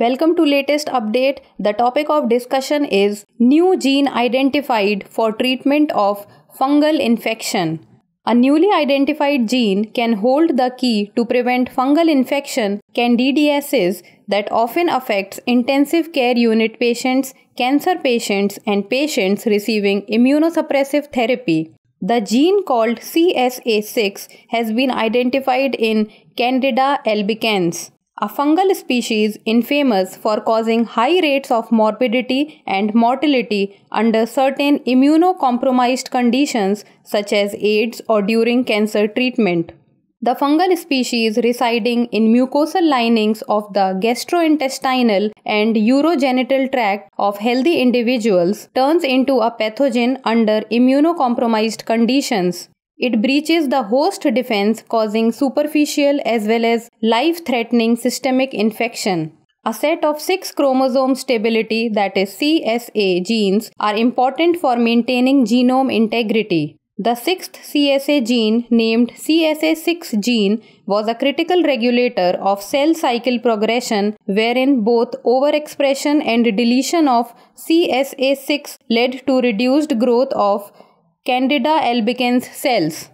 Welcome to latest update. The topic of discussion is new gene identified for treatment of fungal infection. A newly identified gene can hold the key to prevent fungal infection candidiasis that often affects intensive care unit patients, cancer patients and patients receiving immunosuppressive therapy. The gene called CSA6 has been identified in Candida albicans. A fungal species infamous for causing high rates of morbidity and mortality under certain immunocompromised conditions such as AIDS or during cancer treatment. The fungal species residing in mucosal linings of the gastrointestinal and urogenital tract of healthy individuals turns into a pathogen under immunocompromised conditions. It breaches the host defense, causing superficial as well as life threatening systemic infection. A set of 6 chromosome stability, that is CSA genes, are important for maintaining genome integrity. The sixth CSA gene, named CSA6 gene, was a critical regulator of cell cycle progression, wherein both overexpression and deletion of CSA6 led to reduced growth of candida albicans cells